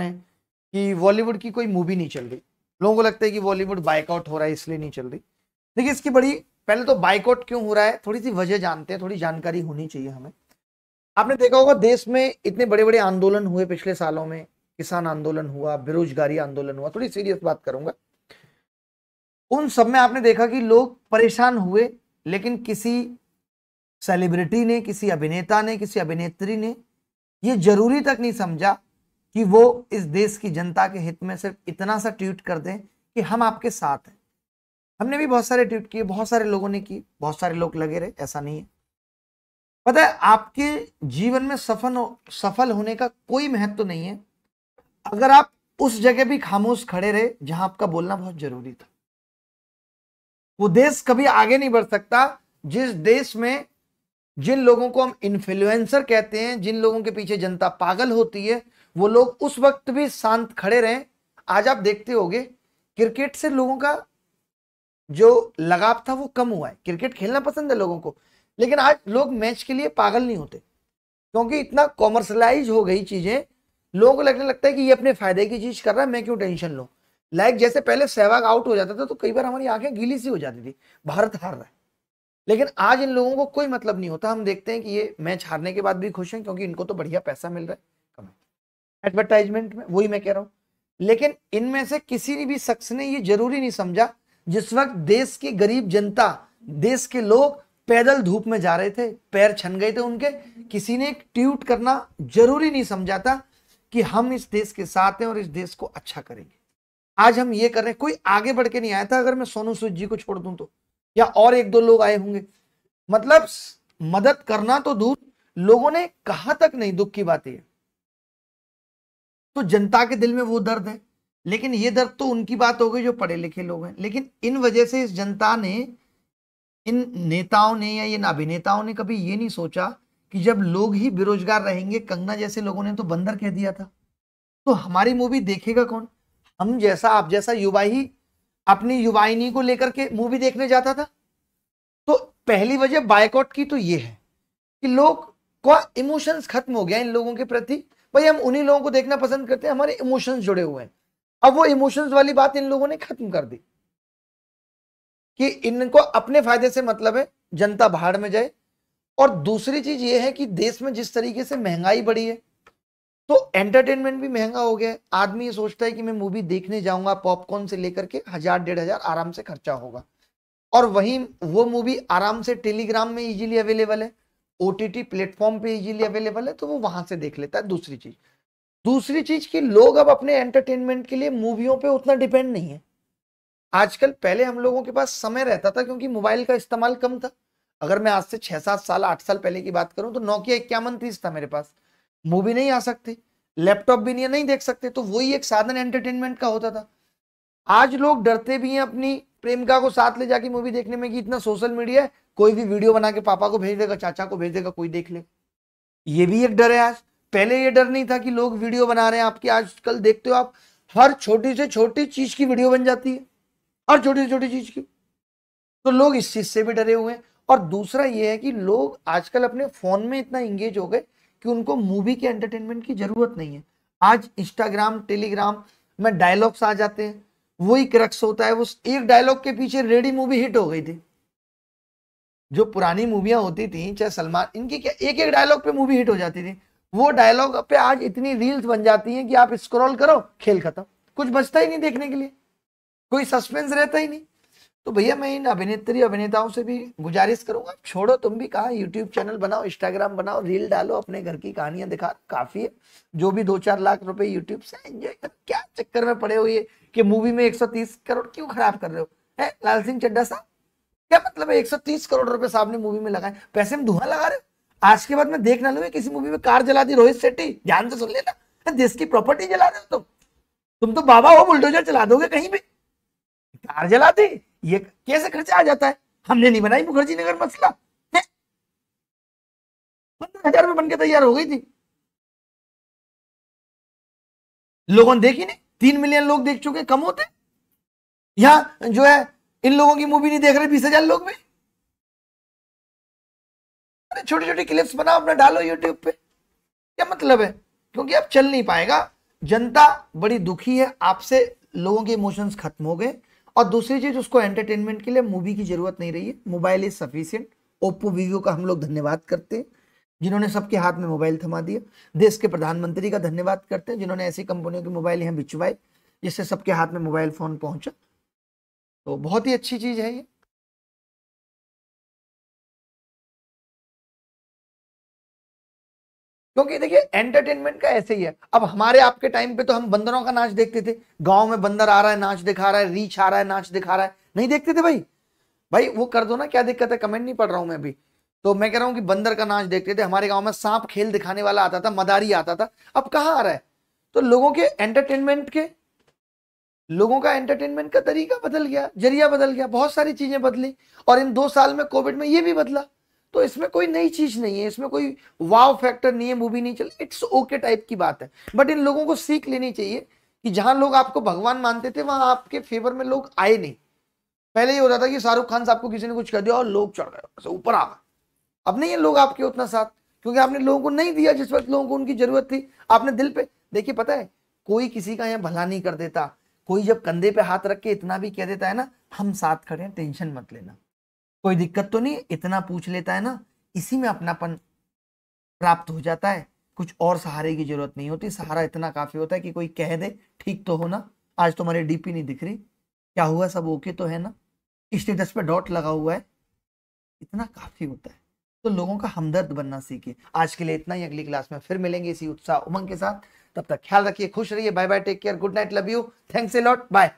है कि बॉलीवुड की कोई मूवी नहीं चल रही लोगों को लगता है कि बॉलीवुड बाइकआउट हो रहा है इसलिए नहीं चल रही देखिए इसकी बड़ी पहले तो बाइकआउट क्यों हो रहा है थोड़ी सी वजह जानते हैं थोड़ी जानकारी होनी चाहिए हमें आपने देखा होगा देश में इतने बड़े बड़े आंदोलन हुए पिछले सालों में किसान आंदोलन हुआ बेरोजगारी आंदोलन हुआ थोड़ी सीरियस बात करूंगा उन सब में आपने देखा कि लोग परेशान हुए लेकिन किसी सेलिब्रिटी ने किसी अभिनेता ने किसी अभिनेत्री ने ये जरूरी तक नहीं समझा कि वो इस देश की जनता के हित में सिर्फ इतना सा ट्वीट कर दें कि हम आपके साथ हैं हमने भी बहुत सारे ट्वीट किए बहुत सारे लोगों ने किए बहुत सारे लोग लगे रहे ऐसा नहीं है पता है आपके जीवन में सफल हो, सफल होने का कोई महत्व तो नहीं है अगर आप उस जगह भी खामोश खड़े रहे जहां आपका बोलना बहुत जरूरी था वो देश कभी आगे नहीं बढ़ सकता जिस देश में जिन लोगों को हम इन्फ्लुएंसर कहते हैं जिन लोगों के पीछे जनता पागल होती है वो लोग उस वक्त भी शांत खड़े रहे आज आप देखते होंगे क्रिकेट से लोगों का जो लगाव था वो कम हुआ है क्रिकेट खेलना पसंद है लोगों को लेकिन आज लोग मैच के लिए पागल नहीं होते क्योंकि इतना कॉमर्शलाइज हो गई चीजें लोगों को लगने लगता है कि ये अपने फायदे की चीज कर रहा है मैं क्यों टेंशन लूँ लाइक जैसे पहले सहवाग आउट हो जाता था तो कई बार हमारी आंखें गीली सी हो जाती थी भारत हार रहा है लेकिन आज इन लोगों को कोई मतलब नहीं होता हम देखते हैं कि ये मैच हारने के बाद भी खुश हैं क्योंकि इनको तो बढ़िया पैसा मिल रहा है एडवर्टाइजमेंट में वही मैं कह रहा हूं लेकिन इनमें से किसी ने भी शख्स ने ये जरूरी नहीं समझा जिस वक्त देश की गरीब जनता देश के लोग पैदल धूप में जा रहे थे पैर छन गए थे उनके किसी ने ट्यूट ट्वीट करना जरूरी नहीं समझा था कि हम इस देश के साथ हैं और इस देश को अच्छा करेंगे आज हम ये कर रहे हैं कोई आगे बढ़ के नहीं आया था अगर मैं सोनू सूद जी को छोड़ दूं तो या और एक दो लोग आए होंगे मतलब मदद करना तो दूर लोगों ने कहा तक नहीं दुख की बात है तो जनता के दिल में वो दर्द है लेकिन ये दर्द तो उनकी बात हो गई जो पढ़े लिखे लोग हैं लेकिन इन वजह से इस जनता ने इन नेताओं ने या इन अभिनेताओं ने कभी ये नहीं सोचा कि जब लोग ही बेरोजगार रहेंगे कंगना जैसे लोगों ने तो बंदर कह दिया था तो हमारी मूवी देखेगा कौन हम जैसा आप जैसा युवा ही अपनी युवाइनी को लेकर के मूवी देखने जाता था तो पहली वजह बायकॉट की तो ये है कि लोग का इमोशंस खत्म हो गया इन लोगों के प्रति भाई हम उन्हीं लोगों को देखना पसंद करते हैं हमारे इमोशंस जुड़े हुए हैं अब वो इमोशंस वाली बात इन लोगों ने खत्म कर दी कि इनको अपने फायदे से मतलब है जनता भाड़ में जाए और दूसरी चीज ये है कि देश में जिस तरीके से महंगाई बढ़ी है तो एंटरटेनमेंट भी महंगा हो गया आदमी ये सोचता है कि मैं मूवी देखने जाऊंगा पॉपकॉर्न से लेकर के हजार डेढ़ हजार आराम से खर्चा होगा और वहीं वो मूवी आराम से टेलीग्राम में इजीली अवेलेबल है ओ टी टी प्लेटफॉर्म पे इजीली अवेलेबल है तो वो वहां से देख लेता है दूसरी चीज दूसरी चीज कि लोग अब अपने एंटरटेनमेंट के लिए मूवियों पे उतना डिपेंड नहीं है आजकल पहले हम लोगों के पास समय रहता था क्योंकि मोबाइल का इस्तेमाल कम था अगर मैं आज से छह सात साल आठ साल पहले की बात करूं तो नोकिया इक्यावन तीस था मेरे पास मूवी नहीं आ सकती लैपटॉप भी नहीं, नहीं देख सकते तो वही एक साधन एंटरटेनमेंट का होता था आज लोग डरते भी हैं अपनी प्रेमिका को साथ ले जाके मूवी देखने में कि इतना सोशल मीडिया है कोई भी वीडियो बना के पापा को भेज देगा चाचा को भेज देगा कोई देख ले ये भी एक डर है आज पहले ये डर नहीं था कि लोग वीडियो बना रहे हैं आपकी आजकल देखते हो आप हर छोटी से छोटी चीज की वीडियो बन जाती है हर छोटी से छोटी चीज की तो लोग इस चीज से भी डरे हुए हैं और दूसरा ये है कि लोग आजकल अपने फोन में इतना इंगेज हो गए कि उनको मूवी के एंटरटेनमेंट की जरूरत नहीं है आज इंस्टाग्राम टेलीग्राम में डायलॉग्स आ जाते हैं वो एक रक्स होता है उस एक डायलॉग के पीछे रेडी मूवी हिट हो गई थी जो पुरानी मूवियां होती थी चाहे सलमान इनकी क्या एक एक डायलॉग पे मूवी हिट हो जाती थी वो डायलॉग पे आज इतनी रील्स बन जाती हैं कि आप स्क्रॉल करो खेल खत्म कुछ बचता ही नहीं देखने के लिए कोई सस्पेंस रहता ही नहीं तो भैया मैं इन अभिनेत्री अभिनेताओं से भी गुजारिश करूंगा छोड़ो तुम भी कहा यूट्यूब चैनल बनाओ इंस्टाग्राम बनाओ रील डालो अपने घर की कहानियां दिखा काफी है जो भी दो चार लाख रुपए यूट्यूब से एंजॉय कर क्या चक्कर में पड़े हुए कि मूवी में एक करोड़ क्यों खराब कर रहे हो है लाल सिंह चड्डा साहब क्या मतलब है 130 करोड़ रुपए साहब ने मूवी में लगाए पैसे में धुआं लगा रहे आज के बाद मैं देख ना लूंगी किसी मूवी में कार जला दी रोहित शेट्टी ध्यान से सुन लेना देश की प्रॉपर्टी जला रहे हो तुम तुम तो बाबा हो बुलडोजर चला दोगे कहीं भी कार जला दी ये कैसे खर्चा आ जाता है हमने नहीं बनाई मुखर्जी नगर मसला पंद्रह हजार में बनकर तैयार हो गई थी लोगों ने देखी नहीं तीन मिलियन लोग देख चुके कम होते यहां जो है इन लोगों की मूवी नहीं देख रहे बीस हजार लोग में अरे छोटे छोटे क्लिप्स बनाओ अपना डालो यूट्यूब पे क्या मतलब है क्योंकि अब चल नहीं पाएगा जनता बड़ी दुखी है आपसे लोगों के इमोशंस खत्म हो गए और दूसरी चीज उसको एंटरटेनमेंट के लिए मूवी की जरूरत नहीं रही है mobile is sufficient Oppo Vivo का हम लोग धन्यवाद करते हैं जिन्होंने सबके हाथ में मोबाइल थमा दिया देश के प्रधानमंत्री का धन्यवाद करते हैं जिन्होंने ऐसी कंपनियों के मोबाइल यहाँ बिचवाए जिससे सबके हाथ में मोबाइल फोन पहुंचा तो बहुत ही अच्छी चीज़ है ये क्योंकि देखिए एंटरटेनमेंट का ऐसे ही है अब हमारे आपके टाइम पे तो हम बंदरों का नाच देखते थे गांव में बंदर आ रहा है नाच दिखा रहा है रीछ आ रहा है नाच दिखा रहा है नहीं देखते थे भाई भाई वो कर दो ना क्या दिक्कत है कमेंट नहीं पढ़ रहा हूं मैं अभी तो मैं कह रहा हूं कि बंदर का नाच देखते थे हमारे गाँव में सांप खेल दिखाने वाला आता था मदारी आता था अब कहाँ आ रहा है तो लोगों के एंटरटेनमेंट के लोगों का एंटरटेनमेंट का तरीका बदल गया जरिया बदल गया बहुत सारी चीज़ें बदली और इन दो साल में कोविड में ये भी बदला तो इसमें कोई नई चीज़ नहीं है इसमें कोई वाव फैक्टर नहीं है मूवी नहीं चल इट्स ओके टाइप की बात है बट इन लोगों को सीख लेनी चाहिए कि जहाँ लोग आपको भगवान मानते थे वहां आपके फेवर में लोग आए नहीं पहले ये होता था कि शाहरुख खान साहब को किसी ने कुछ कर दिया और लोग चढ़ गए ऊपर आ गए अब नहीं है लोग आपके उतना साथ क्योंकि आपने लोगों को नहीं दिया जिस वक्त लोगों को उनकी जरूरत थी आपने दिल पे देखिए पता है कोई किसी का यहाँ भला नहीं कर देता कोई जब कंधे पे हाथ रख के इतना भी कह देता है ना हम साथ खड़े हैं टेंशन मत लेना कोई दिक्कत तो नहीं इतना पूछ लेता है ना इसी में अपनापन प्राप्त हो जाता है कुछ और सहारे की जरूरत नहीं होती सहारा इतना काफी होता है कि कोई कह दे ठीक तो हो ना आज तुम्हारी डीपी नहीं दिख रही क्या हुआ सब ओके तो है ना स्टेटस पे डॉट लगा हुआ है इतना काफी होता है तो लोगों का हमदर्द बनना सीखे आज के लिए इतना ही अगली क्लास में फिर मिलेंगे इसी उत्साह उमंग के साथ तब तक ख्याल रखिए खुश रहिए bye bye take care good night love you thanks a lot bye